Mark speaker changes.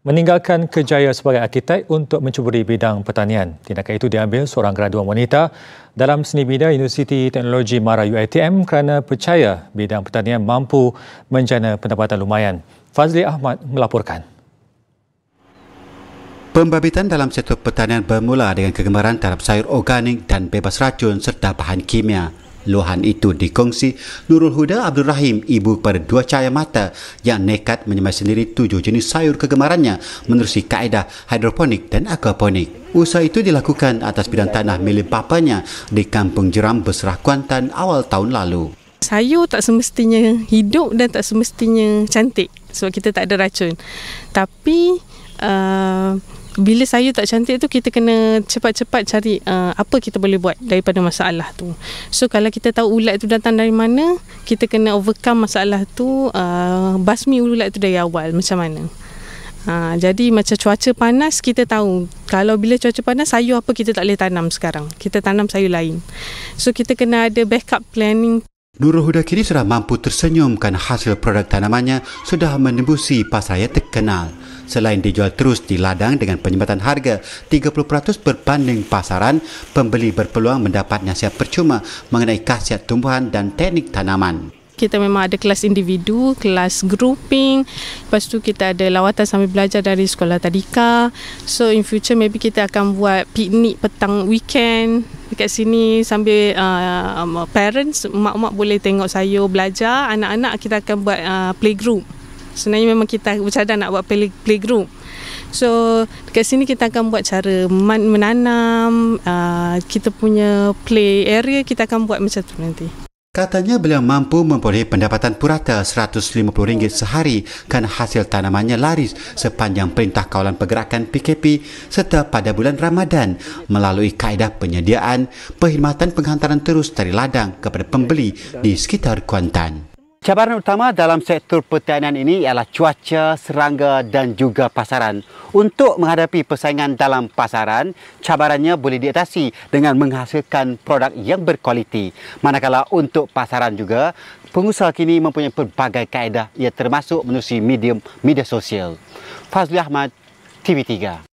Speaker 1: meninggalkan kejaya sebagai arkitek untuk mencuburi bidang pertanian. Tindakan itu diambil seorang graduan wanita dalam seni bina Universiti Teknologi Mara UITM kerana percaya bidang pertanian mampu menjana pendapatan lumayan. Fazli Ahmad melaporkan. Pembabitan dalam setiap pertanian bermula dengan kegemaran terhadap sayur organik dan bebas racun serta bahan kimia. Luahan itu dikongsi Nurul Huda Abdul Rahim, ibu kepada dua cahaya mata yang nekat menyemai sendiri tujuh jenis sayur kegemarannya menerusi kaedah hidroponik dan aquaponik. Usaha itu dilakukan atas bidang tanah milik papanya di Kampung Jeram Berserah Kuantan awal tahun lalu.
Speaker 2: Sayur tak semestinya hidup dan tak semestinya cantik sebab kita tak ada racun. Tapi uh, bila saya tak cantik tu kita kena cepat-cepat cari uh, apa kita boleh buat daripada masalah tu. So kalau kita tahu ulat tu datang dari mana, kita kena overcome masalah tu uh, basmi ulat tu dari awal macam mana. Ha, jadi macam cuaca panas kita tahu kalau bila cuaca panas sayur apa kita tak boleh tanam sekarang. Kita tanam sayur lain. So kita kena ada backup planning.
Speaker 1: Nurul Huda kini sudah mampu tersenyumkan hasil produk tanamannya sudah menembusi pasaraya terkenal. Selain dijual terus di ladang dengan penyematan harga 30% berbanding pasaran, pembeli berpeluang mendapat nasihat percuma mengenai khasiat tumbuhan dan teknik tanaman.
Speaker 2: Kita memang ada kelas individu, kelas grouping. Lepas tu kita ada lawatan sambil belajar dari sekolah tadika. So in future maybe kita akan buat piknik petang weekend dekat sini sambil uh, um, parents, mak-mak boleh tengok sayur belajar. Anak-anak kita akan buat uh, playgroup sebenarnya memang kita bercadang nak buat play, play group so dekat sini kita akan buat cara man, menanam uh, kita punya play area kita akan buat macam tu nanti
Speaker 1: Katanya beliau mampu memperoleh pendapatan purata RM150 sehari kerana hasil tanamannya laris sepanjang Perintah Kawalan Pergerakan PKP serta pada bulan Ramadan melalui kaedah penyediaan perkhidmatan penghantaran terus dari ladang kepada pembeli di sekitar Kuantan. Cabaran utama dalam sektor pertanian ini ialah cuaca, serangga dan juga pasaran. Untuk menghadapi persaingan dalam pasaran, cabarannya boleh diatasi dengan menghasilkan produk yang berkualiti. Manakala untuk pasaran juga, pengusaha kini mempunyai pelbagai kaedah yang termasuk menerusi medium media sosial. Fazli Ahmad, TV3.